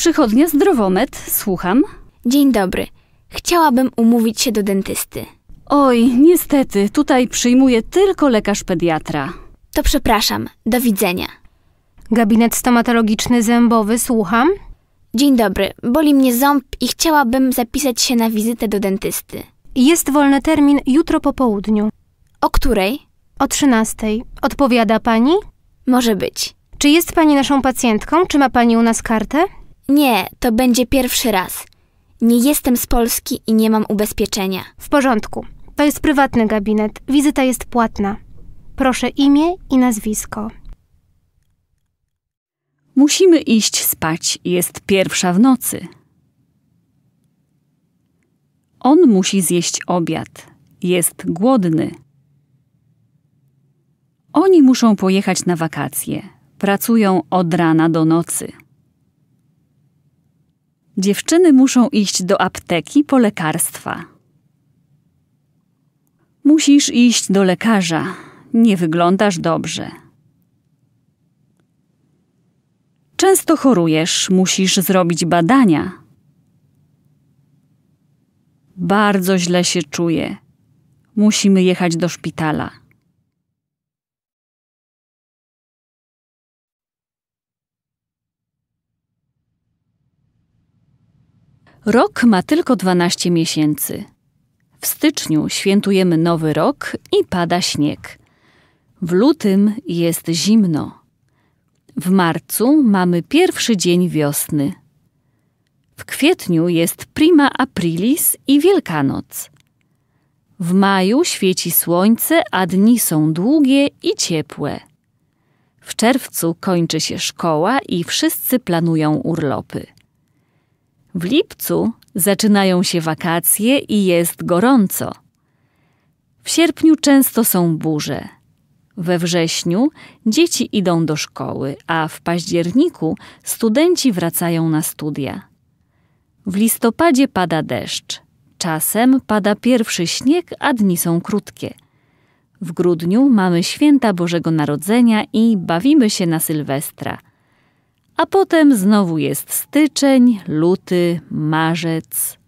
Przychodnia Zdrowomet, słucham. Dzień dobry. Chciałabym umówić się do dentysty. Oj, niestety, tutaj przyjmuje tylko lekarz pediatra. To przepraszam, do widzenia. Gabinet stomatologiczny zębowy, słucham. Dzień dobry, boli mnie ząb i chciałabym zapisać się na wizytę do dentysty. Jest wolny termin jutro po południu. O której? O 13. Odpowiada pani? Może być. Czy jest pani naszą pacjentką? Czy ma pani u nas kartę? Nie, to będzie pierwszy raz. Nie jestem z Polski i nie mam ubezpieczenia. W porządku. To jest prywatny gabinet. Wizyta jest płatna. Proszę imię i nazwisko. Musimy iść spać. Jest pierwsza w nocy. On musi zjeść obiad. Jest głodny. Oni muszą pojechać na wakacje. Pracują od rana do nocy. Dziewczyny muszą iść do apteki po lekarstwa. Musisz iść do lekarza. Nie wyglądasz dobrze. Często chorujesz, musisz zrobić badania. Bardzo źle się czuję. Musimy jechać do szpitala. Rok ma tylko 12 miesięcy. W styczniu świętujemy nowy rok i pada śnieg. W lutym jest zimno. W marcu mamy pierwszy dzień wiosny. W kwietniu jest prima aprilis i Wielkanoc. W maju świeci słońce, a dni są długie i ciepłe. W czerwcu kończy się szkoła i wszyscy planują urlopy. W lipcu zaczynają się wakacje i jest gorąco. W sierpniu często są burze. We wrześniu dzieci idą do szkoły, a w październiku studenci wracają na studia. W listopadzie pada deszcz. Czasem pada pierwszy śnieg, a dni są krótkie. W grudniu mamy święta Bożego Narodzenia i bawimy się na Sylwestra – a potem znowu jest styczeń, luty, marzec.